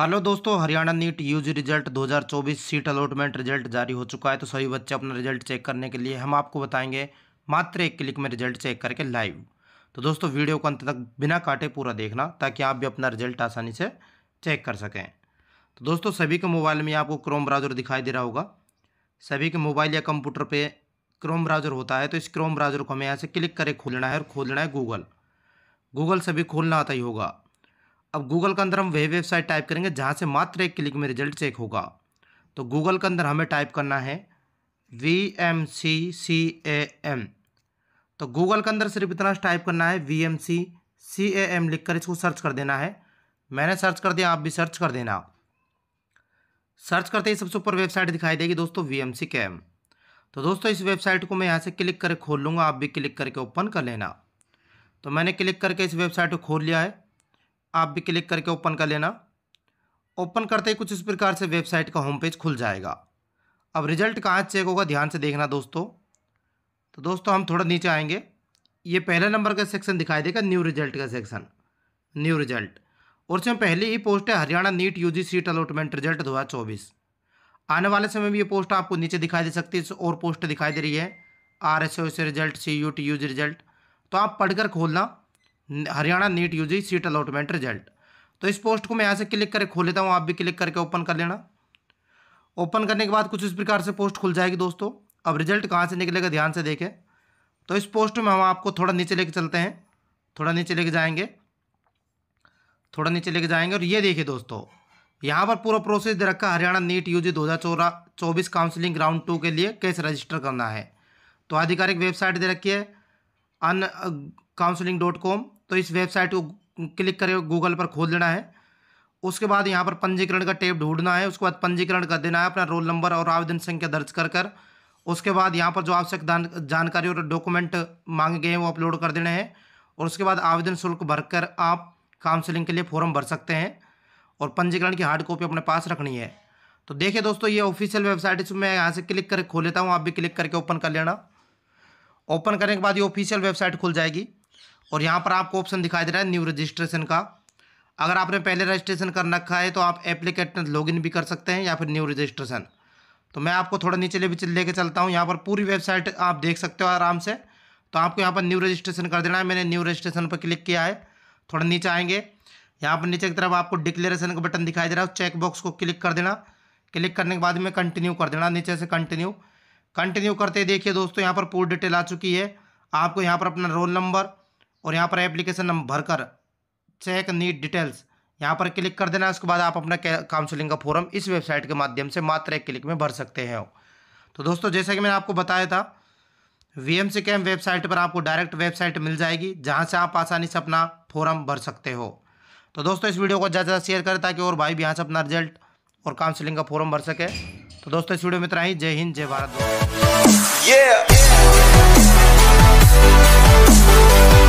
Hello दोस्तों Haryana NEET UG result 2024 seat allotment result जारी हो चुका है तो सभी बच्चे अपना रिजल्ट चेक करने के लिए हम आपको बताएंगे मात्र एक क्लिक में रिजल्ट चेक करके लाइव तो दोस्तों वीडियो को अंत तक बिना काटे पूरा देखना ताकि आप भी अपना रिजल्ट आसानी से चेक कर सकें तो दोस्तों सभी के मोबाइल में आपको क्रोम ब्राउज़र दिखाई दे रहा होगा सभी के मोबाइल या कंप्यूटर पर क्रोम ब्राउज़र होता है तो इस क्रोम ब्राउज़र को हमें यहाँ से क्लिक करके खोलना है और खोलना है गूगल गूगल सभी खोलना आता ही होगा अब गूगल के अंदर हम वही वेबसाइट टाइप करेंगे जहाँ से मात्र एक क्लिक में रिजल्ट चेक होगा तो गूगल के अंदर हमें टाइप करना है V M C C A M तो गूगल के अंदर सिर्फ इतना टाइप करना है V M C C A M लिख कर इसको सर्च कर देना है मैंने सर्च कर दिया आप भी सर्च कर देना सर्च करते ही सबसे ऊपर वेबसाइट दिखाई देगी दोस्तों वी एम सी के एम तो दोस्तों इस वेबसाइट को मैं यहाँ से क्लिक करके खोल लूँगा आप भी क्लिक करके ओपन कर लेना तो मैंने क्लिक करके इस वेबसाइट को खोल लिया है आप भी क्लिक करके ओपन कर लेना ओपन करते ही कुछ इस प्रकार से वेबसाइट का होम पेज खुल जाएगा अब रिजल्ट कहाँ चेक होगा ध्यान से देखना दोस्तों तो दोस्तों हम थोड़ा नीचे आएंगे ये पहले नंबर का सेक्शन दिखाई देगा न्यू रिजल्ट का सेक्शन न्यू रिजल्ट और इसमें पहले ही पोस्ट है Haryana NEET U G seat allotment result दो आने वाले समय में ये पोस्ट आपको नीचे दिखाई दे सकती है और पोस्ट दिखाई दे रही है R S result C U T G result तो आप पढ़कर खोलना Haryana NEET U G seat allotment result तो इस पोस्ट को मैं यहाँ से क्लिक करके खोल लेता हूँ आप भी क्लिक करके ओपन कर लेना ओपन करने के बाद कुछ इस प्रकार से पोस्ट खुल जाएगी दोस्तों अब रिजल्ट कहाँ से निकलेगा ध्यान से देखें तो इस पोस्ट में हम आपको थोड़ा नीचे लेके चलते हैं थोड़ा नीचे लेके जाएंगे थोड़ा नीचे लेके जाएंगे और ये देखिए दोस्तों यहाँ पर पूरा प्रोसेस दे रखा हरियाणा नीट यूजी दो हज़ार चौबीस काउंसलिंग ग्राउंड टू के लिए कैसे रजिस्टर करना है तो आधिकारिक वेबसाइट दे रखी है अन काउंसलिंग डॉट कॉम तो इस वेबसाइट को क्लिक करें गूगल पर खोल देना है उसके बाद यहाँ पर पंजीकरण का टेप ढूंढना है उसके बाद पंजीकरण कर देना है अपना रोल नंबर और आवेदन संख्या दर्ज कर कर उसके बाद यहाँ पर जो आवश्यक जानकारी और डॉक्यूमेंट मांगे गए हैं वो अपलोड कर देने हैं और उसके बाद आवेदन शुल्क भरकर आप काउंसिलिंग के लिए फॉर्म भर सकते हैं और पंजीकरण की हार्ड कॉपी अपने पास रखनी है तो देखिए दोस्तों ये ऑफिशियल वेबसाइट है मैं यहाँ से क्लिक करके खोल लेता हूँ आप भी क्लिक करके ओपन कर लेना ओपन करने के बाद ये ऑफिशियल वेबसाइट खुल जाएगी और यहाँ पर आपको ऑप्शन दिखाई दे रहा है न्यू रजिस्ट्रेशन का अगर आपने पहले रजिस्ट्रेशन कर रखा है तो आप एप्लीकेट लॉगिन भी कर सकते हैं या फिर न्यू रजिस्ट्रेशन तो मैं आपको थोड़ा नीचे ले भी लेके चलता हूँ यहाँ पर पूरी वेबसाइट आप देख सकते हो आराम से तो आपको यहाँ पर न्यू रजिस्ट्रेशन कर देना है मैंने न्यू रजिस्ट्रेशन पर क्लिक किया है थोड़ा नीचे आएंगे यहाँ पर नीचे की तरफ आपको डिक्लेरेशन का बटन दिखाई दे रहा है चेक बॉक्स को क्लिक कर देना क्लिक करने के बाद में कंटिन्यू कर देना नीचे से कंटिन्यू कंटिन्यू करते देखिए दोस्तों यहाँ पर पूरी डिटेल आ चुकी है आपको यहाँ पर अपना रोल नंबर और यहाँ पर एप्लीकेशन नंबर भरकर चेक नीट डिटेल्स यहाँ पर क्लिक कर देना उसके बाद आप अपना काउंसलिंग का फॉर्म इस वेबसाइट के माध्यम से मात्र एक क्लिक में भर सकते हैं तो दोस्तों जैसा कि मैंने आपको बताया था V M C cam website पर आपको डायरेक्ट वेबसाइट मिल जाएगी जहाँ से आप आसानी से अपना फॉर्म भर सकते हो तो दोस्तों इस वीडियो को ज़्यादा ज़्यादा शेयर करें ताकि और भाई भी यहाँ से अपना रिजल्ट और काउंसलिंग का फॉर्म भर सके तो दोस्तों इस वीडियो में इतना ही जय हिंद जय भारत yeah.